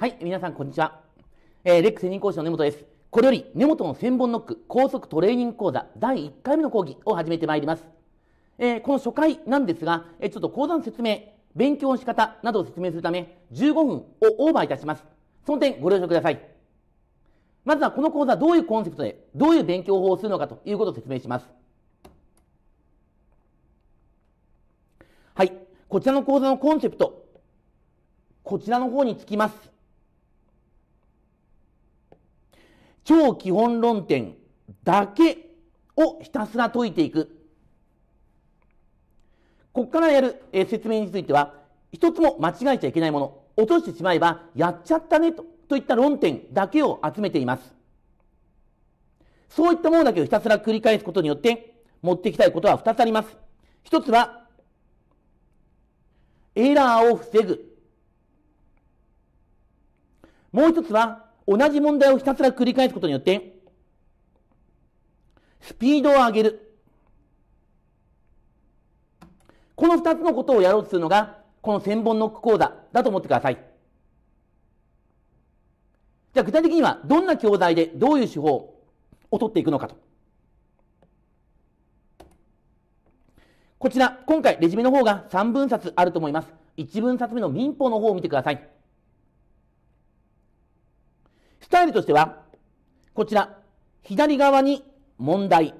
はい、皆さんこんにちは。えー、レック専任講師の根本です。これより根本の千本ノック高速トレーニング講座第1回目の講義を始めてまいります。えー、この初回なんですが、えー、ちょっと講座の説明、勉強の仕方などを説明するため15分をオーバーいたします。その点ご了承ください。まずはこの講座どういうコンセプトで、どういう勉強法をするのかということを説明します。はい、こちらの講座のコンセプト、こちらの方につきます。超基本論点だけをひたすら解いていく。ここからやる、説明については、一つも間違えちゃいけないもの、落としてしまえばやっちゃったねとといった論点だけを集めています。そういったものだけをひたすら繰り返すことによって持っていきたいことは2つあります。1つは、エラーを防ぐ。もう1つは、同じ問題をひたすら繰り返すことによって、スピードを上げる。この二つのことをやろうとするのが、この千本ノック講座だと思ってください。じゃあ具体的にはどんな教材でどういう手法を取っていくのかと。こちら、今回レジュメの方が3分冊あると思います。1分冊目の民法の方を見てください。スタイルとしては、こちら、左側に問題、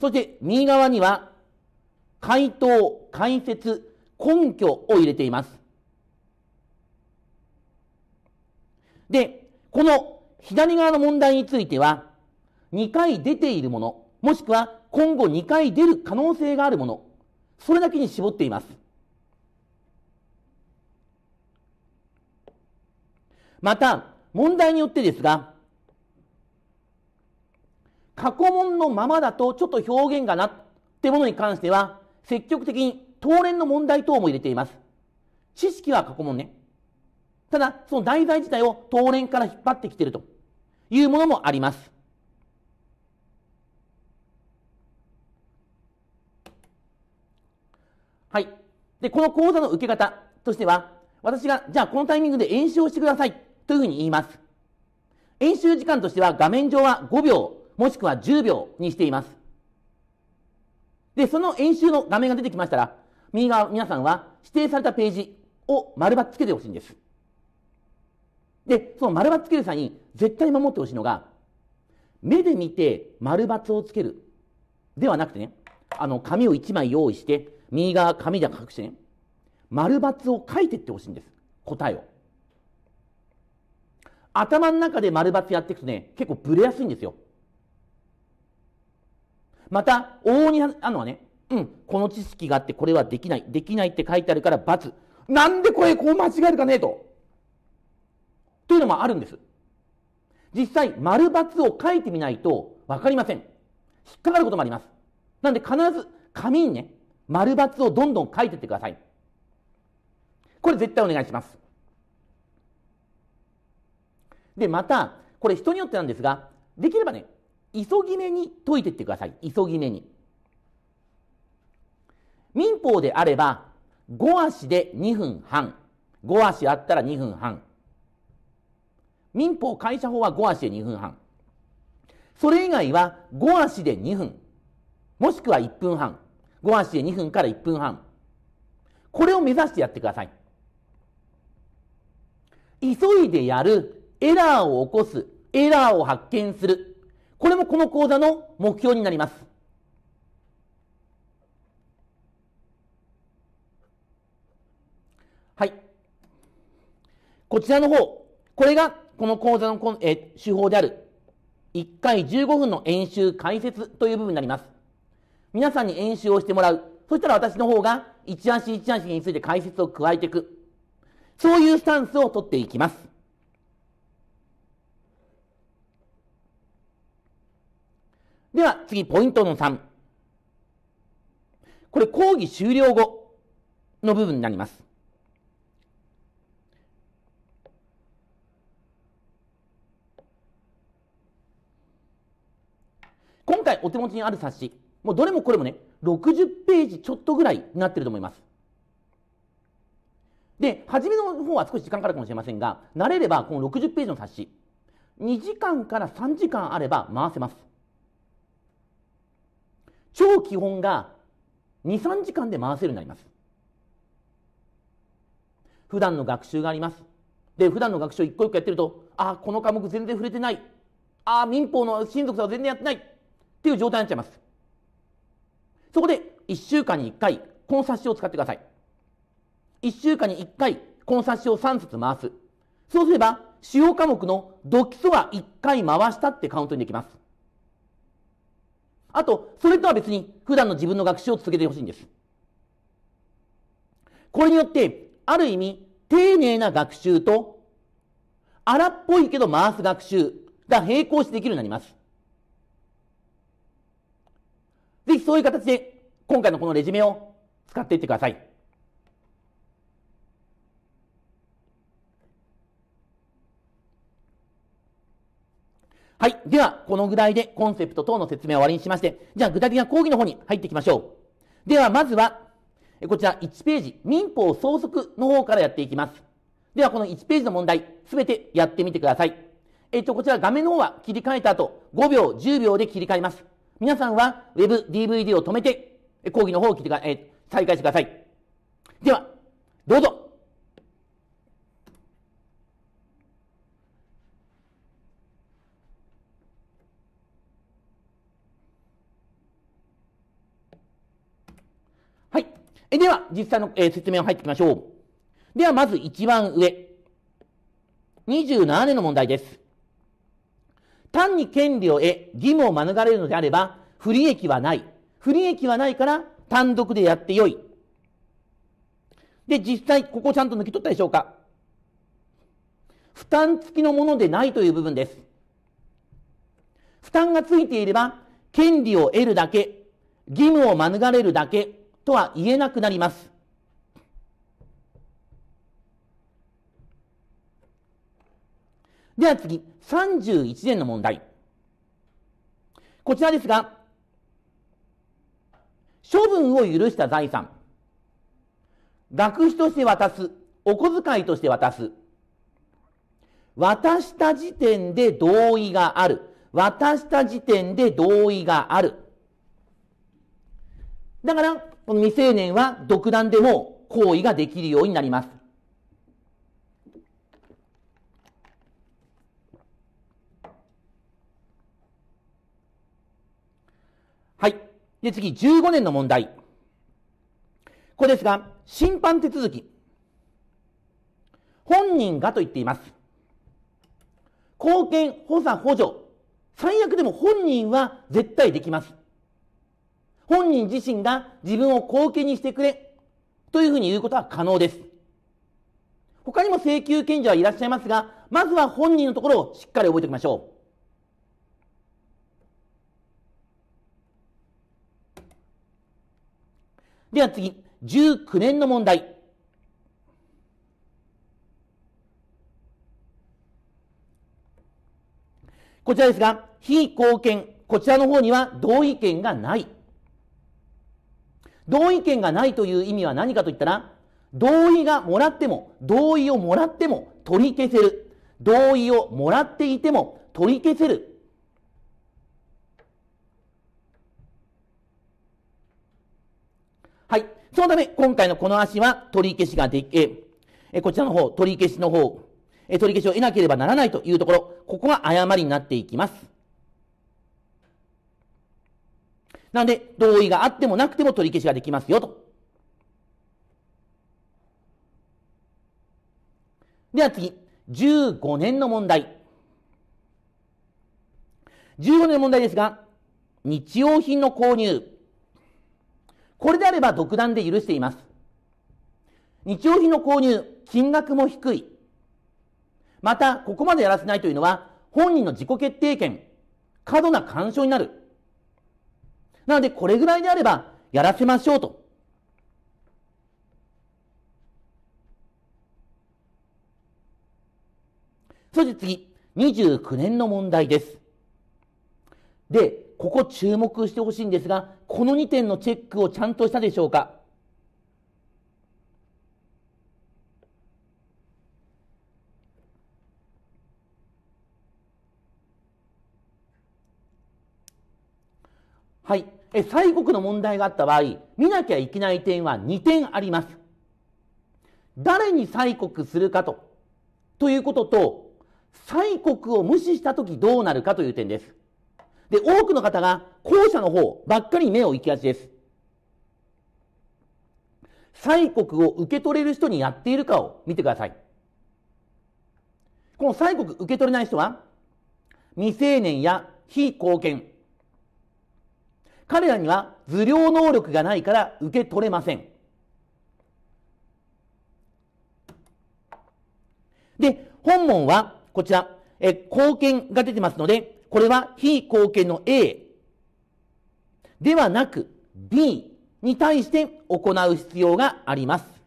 そして右側には、回答、解説、根拠を入れています。で、この左側の問題については、2回出ているもの、もしくは今後2回出る可能性があるもの、それだけに絞っています。また、問題によってですが、過去問のままだとちょっと表現がなってものに関しては、積極的に当連の問題等も入れています。知識は過去問ね。ただ、その題材自体を当連から引っ張ってきているというものもあります。はい。で、この講座の受け方としては、私が、じゃあこのタイミングで演習をしてくださいというふうに言います。演習時間としては画面上は5秒、もしくは10秒にしています。で、その演習の画面が出てきましたら、右側皆さんは指定されたページを丸抜つけてほしいんです。で、その丸抜つける際に絶対守ってほしいのが、目で見て丸抜をつける。ではなくてね、あの、紙を1枚用意して、右側紙で隠してね、丸抜を書いてってほしいんです。答えを。頭の中で丸抜やっていくとね、結構ブレやすいんですよ。また、往々にあるのはね、うん、この知識があってこれはできない、できないって書いてあるから×。なんでこれこう間違えるかねえと。というのもあるんです。実際、丸×を書いてみないと分かりません。引っかかることもあります。なので必ず紙にね、丸×をどんどん書いていってください。これ絶対お願いします。で、また、これ人によってなんですが、できればね、急ぎ目に解いていってください。急ぎ目に。民法であれば、5足で2分半。5足あったら2分半。民法会社法は5足で2分半。それ以外は5足で2分。もしくは1分半。5足で2分から1分半。これを目指してやってください。急いでやるエラーを起こす、エラーを発見する。これもこの講座の目標になります。はい。こちらの方、これがこの講座のえ手法である、1回15分の演習解説という部分になります。皆さんに演習をしてもらう。そしたら私の方が一足一足について解説を加えていく。そういうスタンスをとっていきます。では次、ポイントの3。これ、講義終了後の部分になります。今回お手持ちにある冊子、もうどれもこれもね、60ページちょっとぐらいになってると思います。で、初めの方は少し時間かかるかもしれませんが、慣れればこの60ページの冊子、2時間から3時間あれば回せます。超基本が2、3時間で回せるようになります。普段の学習があります。で、普段の学習を一個一個やってると、あ、この科目全然触れてない。あ、民法の親族さんは全然やってない。っていう状態になっちゃいます。そこで、1週間に1回、この冊子を使ってください。1週間に1回、この冊子を3冊回す。そうすれば、主要科目の読基礎は1回回したってカウントにできます。あと、それとは別に普段の自分の学習を続けてほしいんです。これによって、ある意味、丁寧な学習と、荒っぽいけど回す学習が並行してできるようになります。ぜひそういう形で、今回のこのレジュメを使っていってください。はい。では、このぐらいでコンセプト等の説明を終わりにしまして、じゃあ具体的な講義の方に入っていきましょう。では、まずは、こちら1ページ、民法相続の方からやっていきます。では、この1ページの問題、すべてやってみてください。えっと、こちら画面の方は切り替えた後、5秒、10秒で切り替えます。皆さんは Web、DVD を止めて、講義の方を切り替え、再開してください。では、どうぞ。えでは、実際の、えー、説明を入っていきましょう。では、まず一番上。27年の問題です。単に権利を得、義務を免れるのであれば、不利益はない。不利益はないから、単独でやってよい。で、実際、ここちゃんと抜き取ったでしょうか負担付きのものでないという部分です。負担がついていれば、権利を得るだけ、義務を免れるだけ、とは言えなくなります。では次、31年の問題。こちらですが、処分を許した財産、学費として渡す、お小遣いとして渡す、渡した時点で同意がある、渡した時点で同意がある。だから、この未成年は独断でも行為ができるようになります。はい。で、次、15年の問題。これですが、審判手続き。本人がと言っています。貢献、補佐、補助。最悪でも本人は絶対できます。本人自身が自分を後見にしてくれというふうに言うことは可能です。他にも請求権者はいらっしゃいますが、まずは本人のところをしっかり覚えておきましょう。では次、19年の問題。こちらですが、非貢献、こちらの方には同意見がない。同意見がないという意味は何かといったら、同意がもらっても、同意をもらっても取り消せる。同意をもらっていても取り消せる。はい。そのため、今回のこの足は取り消しができ、え、こちらの方、取り消しの方、え、取り消しを得なければならないというところ、ここが誤りになっていきます。なので、同意があってもなくても取り消しができますよと。では次、15年の問題。15年の問題ですが、日用品の購入。これであれば独断で許しています。日用品の購入、金額も低い。また、ここまでやらせないというのは、本人の自己決定権、過度な干渉になる。なので、これぐらいであれば、やらせましょうと。そして次、29年の問題です。で、ここ注目してほしいんですが、この2点のチェックをちゃんとしたでしょうかはい。え最国の問題があった場合、見なきゃいけない点は2点あります。誰に西国するかと、ということと、西国を無視したときどうなるかという点です。で、多くの方が後者の方ばっかり目を行きがちです。西国を受け取れる人にやっているかを見てください。この西国受け取れない人は、未成年や非貢献、彼らには図量能力がないから受け取れません。で、本門はこちら、え、貢献が出てますので、これは非貢献の A ではなく B に対して行う必要があります。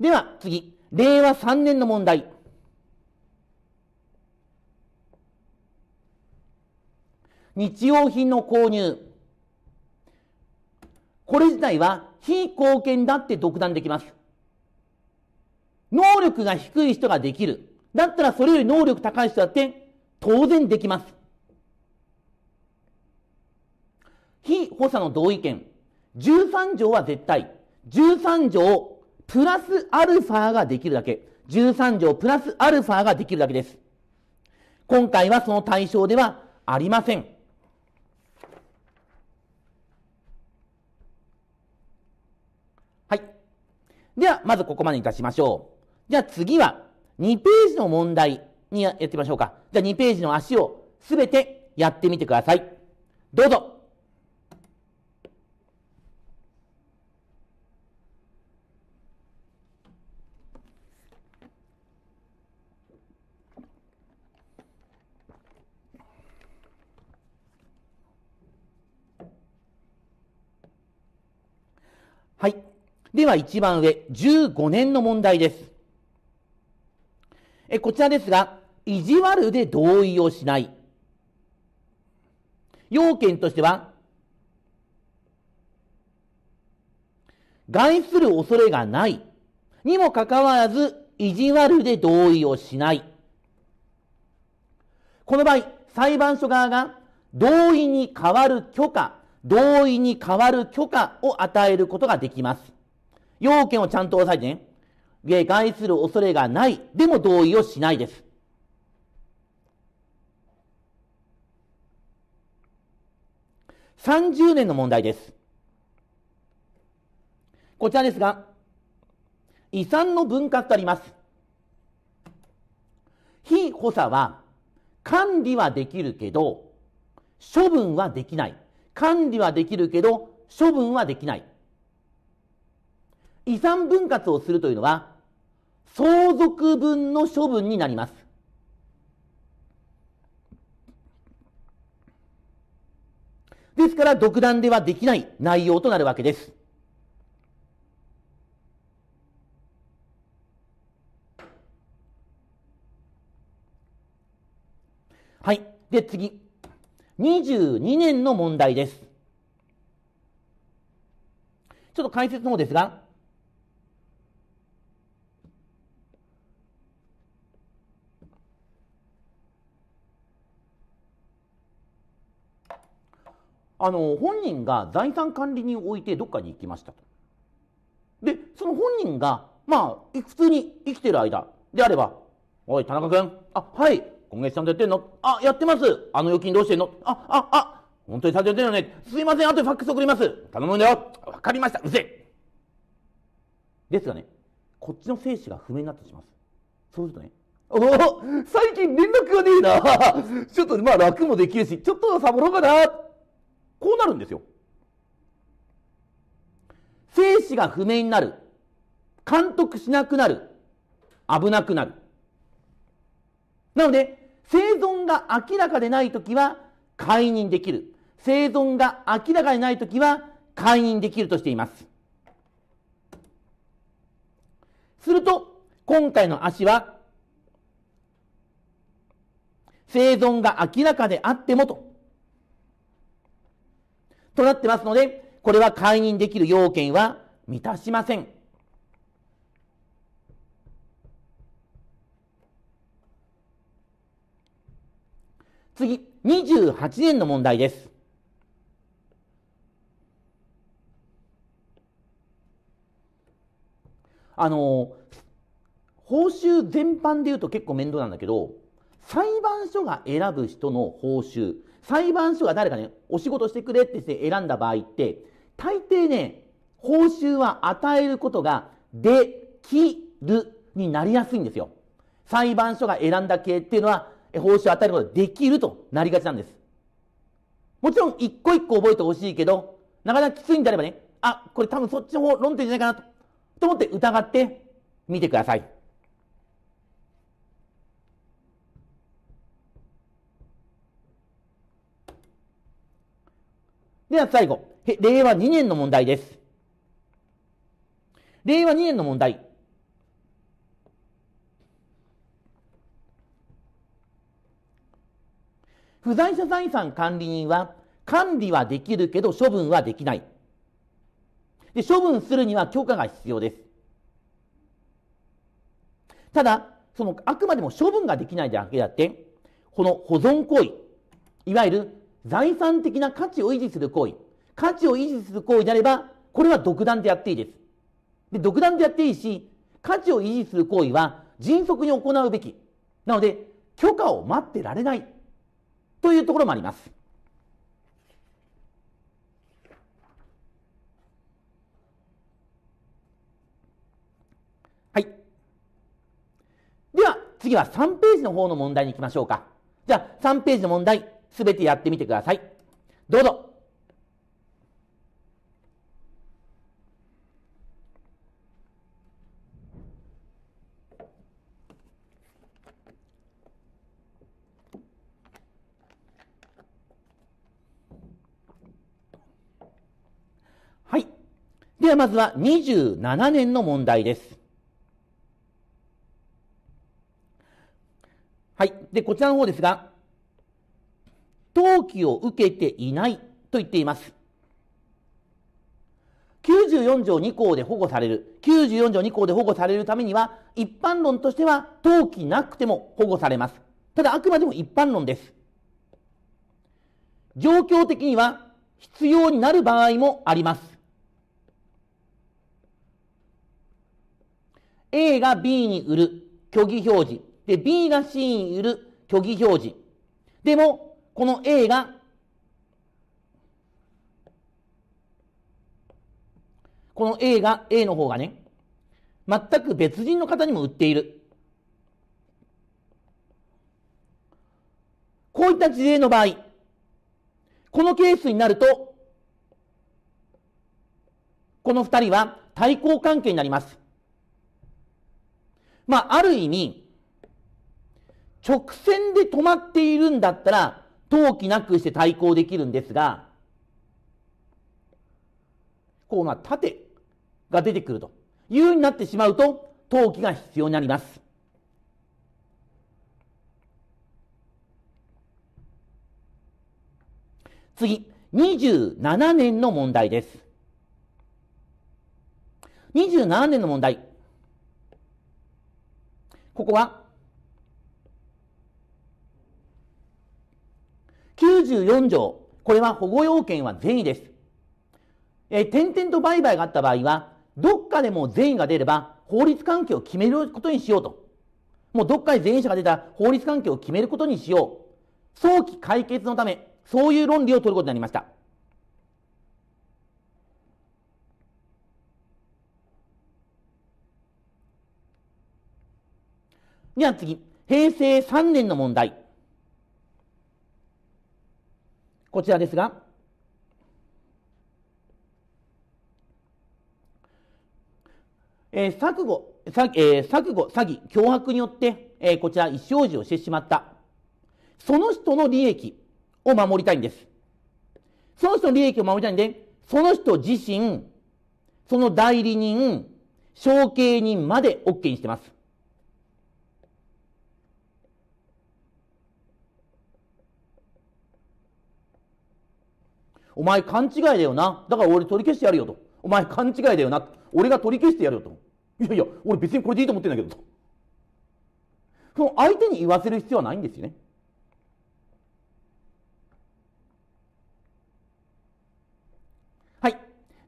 では次、令和3年の問題。日用品の購入。これ自体は非貢献だって独断できます。能力が低い人ができる。だったらそれより能力高い人だって当然できます。非補佐の同意見。13条は絶対。13条プラスアルファができるだけ。13条プラスアルファができるだけです。今回はその対象ではありません。はい。では、まずここまでにいたしましょう。じゃあ次は、2ページの問題にやってみましょうか。じゃあ2ページの足をすべてやってみてください。どうぞ。はい。では一番上、15年の問題です。えこちらですが、意地悪で同意をしない。要件としては、害する恐れがない。にもかかわらず、意地悪で同意をしない。この場合、裁判所側が同意に代わる許可同意に代わる許可を与えることができます。要件をちゃんと押さえてね。害する恐れがない。でも同意をしないです。30年の問題です。こちらですが、遺産の分割とあります。非補佐は管理はできるけど、処分はできない。管理はできるけど処分はできない遺産分割をするというのは相続分の処分になりますですから独断ではできない内容となるわけですはいで次22年の問題です。ちょっと解説の方ですが、あの本人が財産管理人を置いてどっかに行きましたと。で、その本人が、まあ、普通に生きてる間であれば、おい、田中君、あ、はい、今月ちゃんとやってんのあ、やってます。あの預金どうしてんのあ、あ、あ、本当にちゃんとやってんのね。すいません、後でファックス送ります。頼むんだよ。わかりました。うるせえ。ですがね、こっちの精子が不明になってしまう。そうするとね、おお最近連絡がねえな。ちょっとまあ楽もできるし、ちょっとサボろうかな。こうなるんですよ。精子が不明になる。監督しなくなる。危なくなる。なので、生存が明らかでない時は解任できる。生存が明らかでない時は解任できるとしています。すると、今回の足は、生存が明らかであってもと、となってますので、これは解任できる要件は満たしません。次、28年の問題です。あの、報酬全般で言うと結構面倒なんだけど、裁判所が選ぶ人の報酬、裁判所が誰かね、お仕事してくれってして選んだ場合って、大抵ね、報酬は与えることができるになりやすいんですよ。裁判所が選んだ系っていうのは、報酬を与えることができるとなりがちなんです。もちろん一個一個覚えてほしいけど、なかなかきついんであればね、あ、これ多分そっちの方論点じゃないかなと、と思って疑ってみてください。では最後、令和2年の問題です。令和2年の問題。不在者財産管理人は管理はできるけど処分はできない。で、処分するには許可が必要です。ただ、その、あくまでも処分ができないだけであって、この保存行為、いわゆる財産的な価値を維持する行為、価値を維持する行為であれば、これは独断でやっていいです。で、独断でやっていいし、価値を維持する行為は迅速に行うべき。なので、許可を待ってられない。というところもあります。はい。では、次は3ページの方の問題に行きましょうか。じゃあ、3ページの問題、すべてやってみてください。どうぞ。ではまずは27年の問題です。はい。で、こちらの方ですが、登記を受けていないと言っています。94条2項で保護される。94条2項で保護されるためには、一般論としては登記なくても保護されます。ただ、あくまでも一般論です。状況的には必要になる場合もあります。A が B に売る虚偽表示。で、B が C に売る虚偽表示。でも、この A が、この A が、A の方がね、全く別人の方にも売っている。こういった事例の場合、このケースになると、この2人は対抗関係になります。まあ、ある意味、直線で止まっているんだったら、登記なくして対抗できるんですが、こう、まあ、縦が出てくるというようになってしまうと、登記が必要になります。次、27年の問題です。27年の問題。ここは94条これは保護要件は善意です。えー、点々と売買があった場合は、どっかでも善意が出れば法律関係を決めることにしようと。もうどっかで善意者が出た法律関係を決めることにしよう。早期解決のため、そういう論理を取ることになりました。では次、平成3年の問題。こちらですが、えー、錯誤、詐えー、錯誤、詐欺、脅迫によって、えー、こちら一生児をしてしまった。その人の利益を守りたいんです。その人の利益を守りたいんで、その人自身、その代理人、承継人まで OK にしてます。お前勘違いだよな。だから俺取り消してやるよと。お前勘違いだよな。俺が取り消してやるよと。いやいや、俺別にこれでいいと思ってんだけどと。その相手に言わせる必要はないんですよね。はい。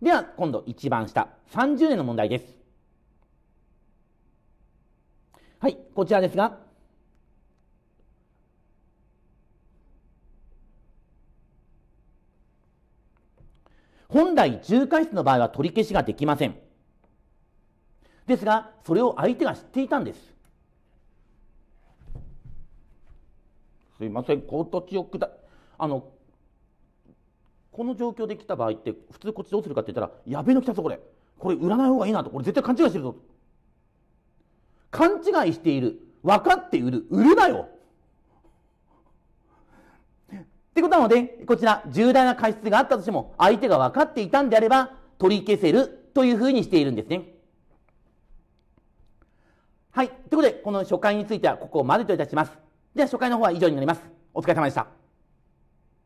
では、今度一番下。30年の問題です。はい。こちらですが、本来重過室の場合は取り消しができません。ですが、それを相手が知っていたんです。すいません、この土地をくだ、あの、この状況で来た場合って、普通こっちどうするかって言ったら、やべえの来たぞ、これ。これ売らない方がいいなと。これ絶対勘違いしてるぞ。勘違いしている。分かって売る。売るなよってことなので、こちら重大な過失があったとしても、相手が分かっていたんであれば、取り消せるというふうにしているんですね。はい。ということで、この初回についてはここまでといたします。では、初回の方は以上になります。お疲れ様でした。